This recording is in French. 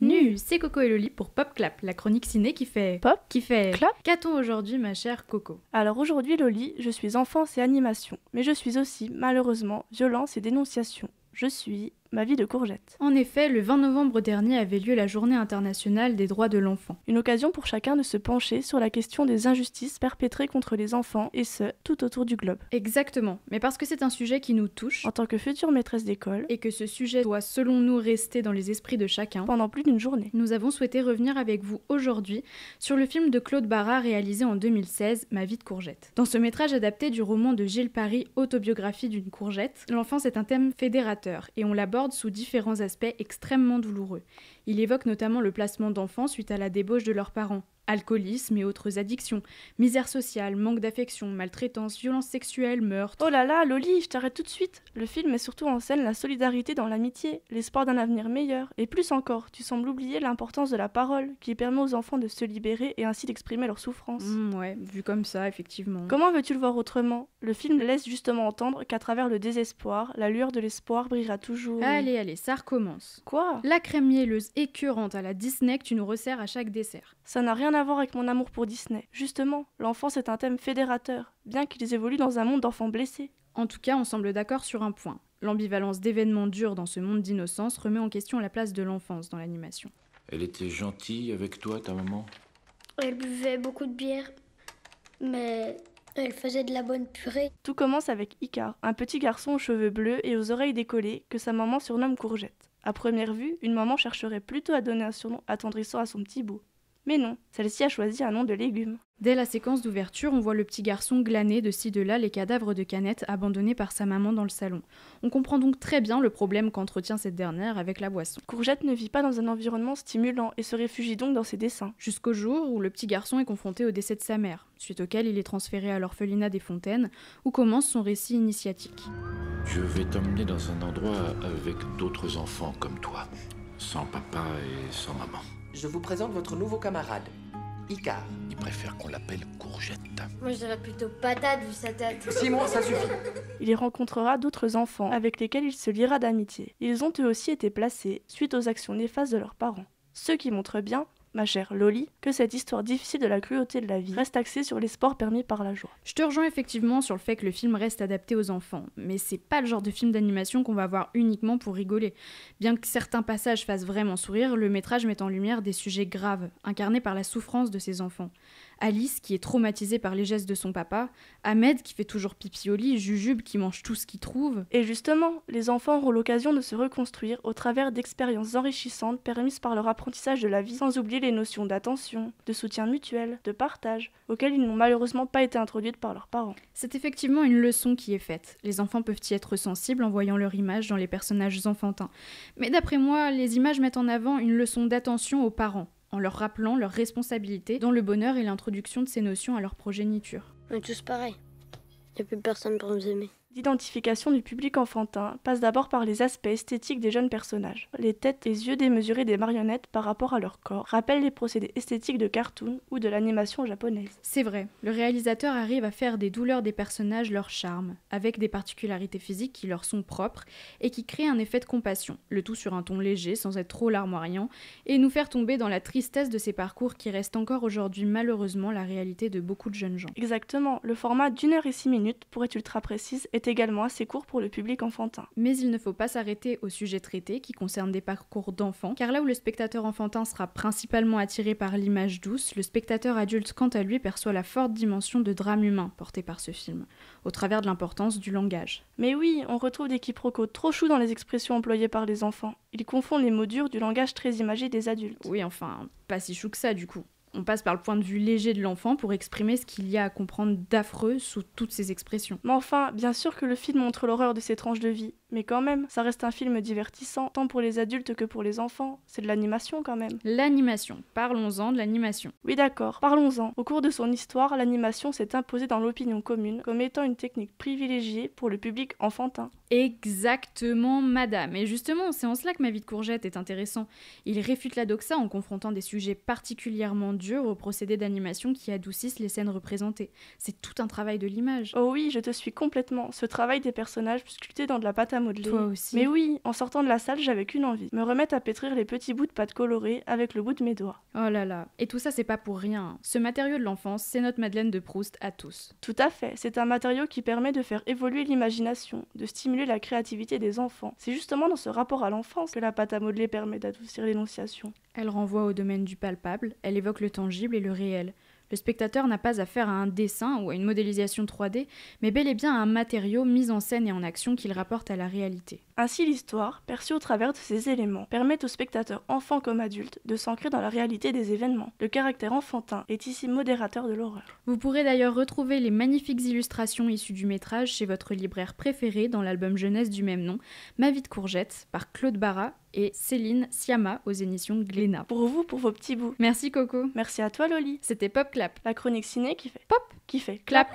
nu, C'est Coco et Loli pour Pop Clap, la chronique ciné qui fait pop, qui fait clap. Qu'a-t-on aujourd'hui, ma chère Coco Alors aujourd'hui, Loli, je suis enfance et animation, mais je suis aussi, malheureusement, violence et dénonciation. Je suis ma vie de courgette. En effet, le 20 novembre dernier avait lieu la Journée internationale des droits de l'enfant. Une occasion pour chacun de se pencher sur la question des injustices perpétrées contre les enfants, et ce, tout autour du globe. Exactement, mais parce que c'est un sujet qui nous touche, en tant que future maîtresse d'école, et que ce sujet doit selon nous rester dans les esprits de chacun, pendant plus d'une journée. Nous avons souhaité revenir avec vous aujourd'hui sur le film de Claude Barra réalisé en 2016, Ma vie de courgette. Dans ce métrage adapté du roman de Gilles Paris, Autobiographie d'une courgette, l'enfance est un thème fédérateur, et on l'aborde sous différents aspects extrêmement douloureux. Il évoque notamment le placement d'enfants suite à la débauche de leurs parents, Alcoolisme et autres addictions, misère sociale, manque d'affection, maltraitance, violence sexuelle, meurtre. Oh là là, Loli, je t'arrête tout de suite. Le film met surtout en scène la solidarité dans l'amitié, l'espoir d'un avenir meilleur, et plus encore, tu sembles oublier l'importance de la parole, qui permet aux enfants de se libérer et ainsi d'exprimer leur souffrance. Mmh, ouais, vu comme ça, effectivement. Comment veux-tu le voir autrement Le film laisse justement entendre qu'à travers le désespoir, la lueur de l'espoir brillera toujours. Allez, allez, ça recommence. Quoi La crème mielleuse écœurante à la Disney que tu nous resserres à chaque dessert. Ça n'a rien à avoir avec mon amour pour Disney. Justement, l'enfance est un thème fédérateur, bien qu'ils évoluent dans un monde d'enfants blessés. En tout cas, on semble d'accord sur un point. L'ambivalence d'événements durs dans ce monde d'innocence remet en question la place de l'enfance dans l'animation. Elle était gentille avec toi, ta maman Elle buvait beaucoup de bière, mais elle faisait de la bonne purée. Tout commence avec Icar, un petit garçon aux cheveux bleus et aux oreilles décollées que sa maman surnomme Courgette. À première vue, une maman chercherait plutôt à donner un surnom attendrissant à son petit bout. Mais non, celle-ci a choisi un nom de légume. Dès la séquence d'ouverture, on voit le petit garçon glaner de ci de là les cadavres de canettes abandonnés par sa maman dans le salon. On comprend donc très bien le problème qu'entretient cette dernière avec la boisson. Courgette ne vit pas dans un environnement stimulant et se réfugie donc dans ses dessins. Jusqu'au jour où le petit garçon est confronté au décès de sa mère, suite auquel il est transféré à l'orphelinat des Fontaines, où commence son récit initiatique. Je vais t'emmener dans un endroit avec d'autres enfants comme toi, sans papa et sans maman je vous présente votre nouveau camarade, Icar. Il préfère qu'on l'appelle courgette. Moi, je dirais plutôt patate vu sa tête. mois, ça suffit. Il y rencontrera d'autres enfants avec lesquels il se liera d'amitié. Ils ont eux aussi été placés suite aux actions néfastes de leurs parents. Ce qui montre bien ma chère Loli, que cette histoire difficile de la cruauté de la vie reste axée sur les sports permis par la joie. Je te rejoins effectivement sur le fait que le film reste adapté aux enfants, mais c'est pas le genre de film d'animation qu'on va voir uniquement pour rigoler. Bien que certains passages fassent vraiment sourire, le métrage met en lumière des sujets graves, incarnés par la souffrance de ces enfants. Alice qui est traumatisée par les gestes de son papa, Ahmed qui fait toujours pipi au lit, Jujube qui mange tout ce qu'il trouve. Et justement, les enfants auront l'occasion de se reconstruire au travers d'expériences enrichissantes permises par leur apprentissage de la vie, sans oublier les notions d'attention, de soutien mutuel, de partage, auxquelles ils n'ont malheureusement pas été introduites par leurs parents. C'est effectivement une leçon qui est faite. Les enfants peuvent y être sensibles en voyant leur image dans les personnages enfantins. Mais d'après moi, les images mettent en avant une leçon d'attention aux parents en leur rappelant leurs responsabilités dont le bonheur et l'introduction de ces notions à leur progéniture. On est tous pareils. Il n'y a plus personne pour nous aimer. L'identification du public enfantin passe d'abord par les aspects esthétiques des jeunes personnages. Les têtes et yeux démesurés des marionnettes par rapport à leur corps rappellent les procédés esthétiques de cartoon ou de l'animation japonaise. C'est vrai, le réalisateur arrive à faire des douleurs des personnages leur charme, avec des particularités physiques qui leur sont propres et qui créent un effet de compassion, le tout sur un ton léger sans être trop larmoyant et nous faire tomber dans la tristesse de ces parcours qui restent encore aujourd'hui malheureusement la réalité de beaucoup de jeunes gens. Exactement, le format d'une heure et six minutes pour être ultra précise était également assez court pour le public enfantin. Mais il ne faut pas s'arrêter au sujet traité qui concerne des parcours d'enfants, car là où le spectateur enfantin sera principalement attiré par l'image douce, le spectateur adulte quant à lui perçoit la forte dimension de drame humain portée par ce film, au travers de l'importance du langage. Mais oui, on retrouve des quiproquos trop choux dans les expressions employées par les enfants. Ils confondent les mots durs du langage très imagé des adultes. Oui, enfin, pas si chou que ça du coup. On passe par le point de vue léger de l'enfant pour exprimer ce qu'il y a à comprendre d'affreux sous toutes ses expressions. Mais enfin, bien sûr que le film montre l'horreur de ces tranches de vie, mais quand même, ça reste un film divertissant, tant pour les adultes que pour les enfants. C'est de l'animation quand même. L'animation, parlons-en de l'animation. Oui d'accord, parlons-en. Au cours de son histoire, l'animation s'est imposée dans l'opinion commune comme étant une technique privilégiée pour le public enfantin. Exactement, madame. Et justement, c'est en cela que ma vie de courgette est intéressant. Il réfute la doxa en confrontant des sujets particulièrement durs au aux procédés d'animation qui adoucissent les scènes représentées. C'est tout un travail de l'image. Oh oui, je te suis complètement. Ce travail des personnages sculptés dans de la pâte à modeler. Toi aussi. Mais oui, en sortant de la salle, j'avais qu'une envie me remettre à pétrir les petits bouts de pâte colorée avec le bout de mes doigts. Oh là là. Et tout ça, c'est pas pour rien. Hein. Ce matériau de l'enfance, c'est notre Madeleine de Proust à tous. Tout à fait. C'est un matériau qui permet de faire évoluer l'imagination, de stimuler la créativité des enfants. C'est justement dans ce rapport à l'enfance que la pâte à modeler permet d'adoucir l'énonciation. Elle renvoie au domaine du palpable, elle évoque le tangible et le réel. Le spectateur n'a pas affaire à un dessin ou à une modélisation 3D, mais bel et bien à un matériau mis en scène et en action qu'il rapporte à la réalité. Ainsi l'histoire, perçue au travers de ces éléments, permet au spectateur enfant comme adulte de s'ancrer dans la réalité des événements. Le caractère enfantin est ici modérateur de l'horreur. Vous pourrez d'ailleurs retrouver les magnifiques illustrations issues du métrage chez votre libraire préféré dans l'album jeunesse du même nom, Ma vie de courgette, par Claude Barat et Céline Siama aux émissions Glénat. Pour vous, pour vos petits bouts. Merci Coco. Merci à toi Loli. C'était Pop Clap. La chronique ciné qui fait pop, qui fait clap.